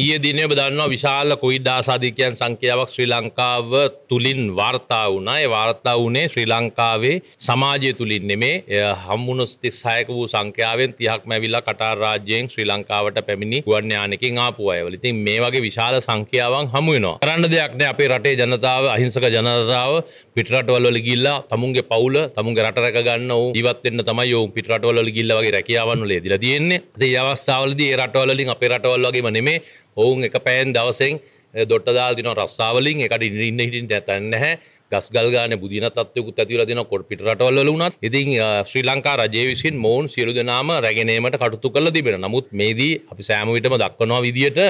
ඊය දිනය බදන්නවා විශාල කොයිඩ් ආසාධිකයන් සංඛ්‍යාවක් ශ්‍රී ලංකාව තුළින් වාර්තා වුණා ඒ වාර්තා වනේ ශ්‍රී ලංකාවේ සමාජය තුළින් නෙමේ හම්මුණුස්ති සයක වූ සංඛ්‍යාවෙන් තියක් මැවිල්ලා කටාර රාජ්‍යයෙන් ශ්‍රී ලංකාවට පැමිණි ගුවන්්‍යානකින් ආපු අයවල ඉතින් මේ වගේ විශාල සංඛ්‍යාවන් හමුවෙනවා කරන්න දෙයක්න අපේ රටේ ජනතාව අහිංසක ජනතාව පිටරටවල්වල ගිල්ලා තමුන්ගේ පවුල තමුන්ගේ රට රැක ගන්න ඉවත් වෙන්න තමයි යෝම් පිටරටවල ගිල්ල වගේ රැකියාවන් වලේ දිලා තියෙන්නේ ඒ අවස්ථාවලදී ඒ රටවලින් අපේ රටවල් වගේම නෙමේ ඔවුන් එක පෑන් දවසෙන් දොට්ටදාල් දින රස්සාාවලින් එකට ඉන්න හිටින් ඇතන්න හැ ගස්ගල්ගන බුදින තත්වයකුත් ඇතිවල දෙන කොට පිට රටවල්ල වුණත් ඉති ශ්‍රී ලංකා රජය විසින් මොවන් සියලු දෙනාම රැගෙනීමට කටුතු කල තිබෙන නමුත් මේදී අපි සෑමවිටම දක්වනවා විදියට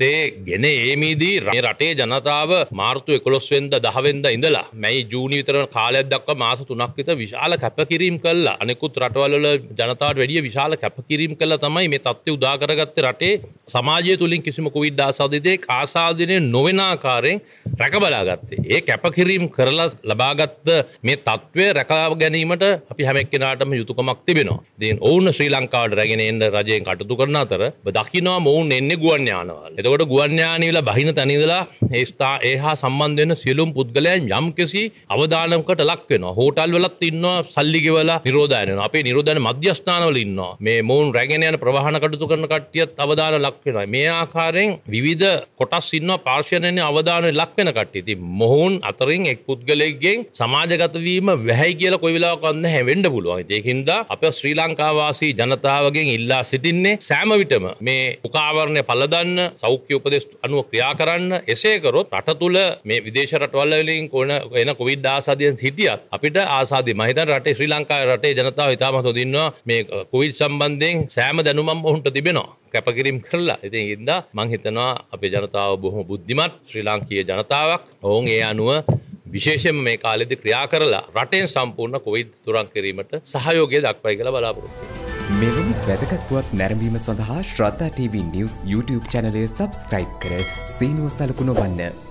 සේ ගෙන ඒමීදී රේ රටේ ජනතාව මාර්තු එකොස්වෙන්ද දහවෙන්ද ඉඳලා මැයි ජූනි විතර කාලයක් දක්වා මාස තුනක් විත විශාල කැපකිරීම් කල්ලා අනෙකුත් රටවල්ල ජනතාවට වැඩිය විශාල කැපකිරීම් කල තමයි මේ තත්ත්ව උදාකරගත්ත රටේ සමාජය තුළින් කිසිම කුවිඩ්ඩා සාධිතයෙක් ආසාධනය නොවෙනාකාරයෙන් රැකබලාගත්තේ ඒ කැපකිරීම් කර කරලා ලබාගත්ත මේ තත්ත්වය රැකාව ගැනීමට අපි හැමක්කෙනටම යුතුකමක් තිබෙනවා දන් ඕන්න ශ්‍රී ලංකාවට රැගෙන එන්න රජයෙන් කටතු කරන අතර දකිනවා මොවුන් එන්නේ ගුවන්්‍යානවල එතකොට ගුවන්්‍යානීල බහින තනිදලා ඒස්ථා ඒහා සම්බන්ධයන සියලුම් පුද්ගලයන් යම් කෙසි අවධානකට ලක්වෙන හෝටල් වලත් ඉන්නවා සල්ලිගෙවලා නිරෝධයන අපේ නිරෝධන මධ්‍යස්ථානවල ඉන්නවා මේ මොවුන් රැගෙනයන ප්‍රවාහන කටතු කරන කට්ටියත් අවධාන ලක්වෙන මේ ආකාරයෙන් විවිධ කොටස් ඉන්න පාර්ශයනය අවධානය ලක්වෙන කට්ටි ති මොහුන් අතරින් එක්පු පුද්ගලෙක්ගෙන් සමාජගතවීම වැහැයි කියල කොයිලා කන්න හැවෙන්ඩ පුළුවන් ඒකින්ද අප ශ්‍රී ලංකාවාසී ජනතාවගෙන් ඉල්ලා සිටින්නේ සෑමවිටම මේ උකාවරණය පලදන්න සෞඛ්‍ය උපදෙස් අනුව ක්‍රියා කරන්න එසේකරොත් රට තුළ මේ විදේශ රටවල්ලලින් කොන එන කොවිඩ් ආසාධයෙන් හිටියත් අපිට ආසාධ මහිත රට ශ්‍රී ලංකාව රටේ ජනතාව ඉතාමත දින්නවා මේ කොවිඩ් සම්බන්ධයෙන් සෑම දැනුමම් ඔහුන්ට තිබෙනවා කැපකිරම් කරලා ඉතින් ඉද මංහිතනවා අපේ ජනතාව බොහොම බුද්ධිමත් ශ්‍රී ලාංකීය ජනතාවක් ඔවුන් ඒ අනුව විශේෂම මේ කාලෙදි ක්‍රියා කරලා රටෙන් සම්පූර්ණ කොවිද තුරන් කිරීමට සහයෝගය දක්වයි කළ බලාපොරොත්තු මෙවැනි වැදගත්වත් නැරඹීම සඳහා ශ්‍රද්ධා TVී නිවස් YouTube චැනලය සබස්ක්‍රයිබ් කර සීනුව සලකුණ වන්න.